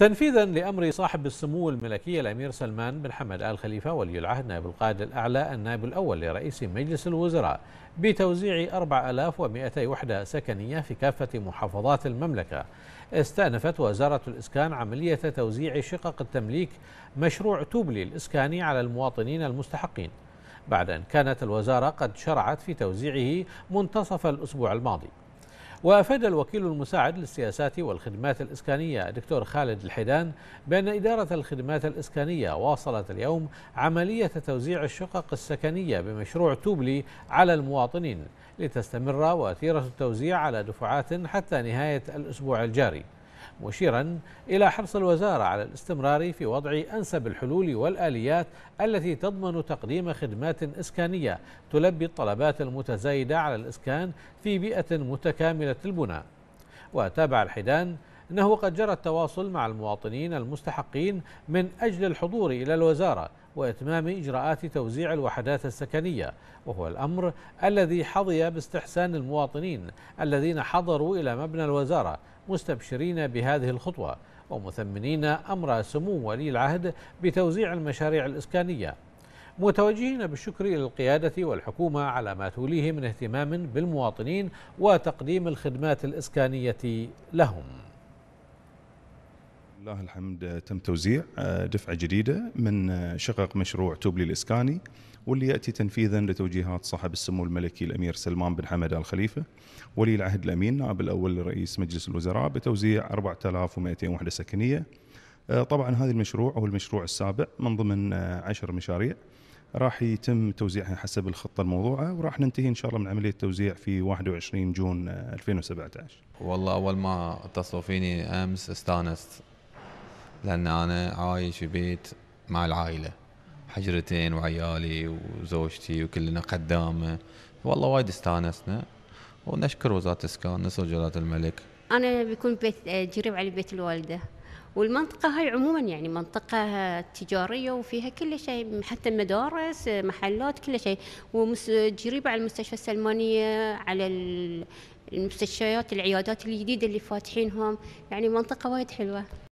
تنفيذا لأمر صاحب السمو الملكي الأمير سلمان بن حمد آل خليفة ولي العهد نائب القائد الأعلى النائب الأول لرئيس مجلس الوزراء بتوزيع 4200 وحدة سكنية في كافة محافظات المملكة استأنفت وزارة الإسكان عملية توزيع شقق التمليك مشروع توبلي الإسكاني على المواطنين المستحقين بعد أن كانت الوزارة قد شرعت في توزيعه منتصف الأسبوع الماضي وأفاد الوكيل المساعد للسياسات والخدمات الإسكانية دكتور خالد الحيدان بأن إدارة الخدمات الإسكانية واصلت اليوم عملية توزيع الشقق السكنية بمشروع توبلي على المواطنين لتستمر وتيرة التوزيع على دفعات حتى نهاية الأسبوع الجاري مشيرا إلى حرص الوزارة على الاستمرار في وضع أنسب الحلول والآليات التي تضمن تقديم خدمات إسكانية تلبي الطلبات المتزايدة على الإسكان في بيئة متكاملة البناء وتابع الحدان أنه قد جرى التواصل مع المواطنين المستحقين من أجل الحضور إلى الوزارة وإتمام إجراءات توزيع الوحدات السكنية وهو الأمر الذي حظي باستحسان المواطنين الذين حضروا إلى مبنى الوزارة مستبشرين بهذه الخطوة ومثمنين أمر سمو ولي العهد بتوزيع المشاريع الإسكانية متوجهين بالشكر إلى القيادة والحكومة على ما توليه من اهتمام بالمواطنين وتقديم الخدمات الإسكانية لهم لله الحمد تم توزيع آه، دفعة جديدة من آه، شقق مشروع توبلي الإسكاني واللي يأتي تنفيذا لتوجيهات صاحب السمو الملكي الأمير سلمان بن حمد آل خليفة ولي العهد الأمين نائب الأول لرئيس مجلس الوزراء بتوزيع 4200 وحدة سكنية آه، طبعا هذا المشروع هو المشروع السابع من ضمن عشر مشاريع راح يتم توزيعها حسب الخطة الموضوعة وراح ننتهي إن شاء الله من عملية التوزيع في 21 جون 2017 والله أول ما اتصلوا فيني أمس استانست لان انا عايش في بيت مع العائله حجرتين وعيالي وزوجتي وكلنا قدامه والله وايد استانسنا ونشكر وزاره الاسكان نصر جلاله الملك انا بيكون بيت قريب على بيت الوالده والمنطقة هاي عموما يعني منطقة تجارية وفيها كل شيء حتى مدارس محلات كل شيء وقريبة على المستشفى السلمانية على المستشفيات العيادات الجديدة اللي فاتحينهم يعني منطقة وايد حلوة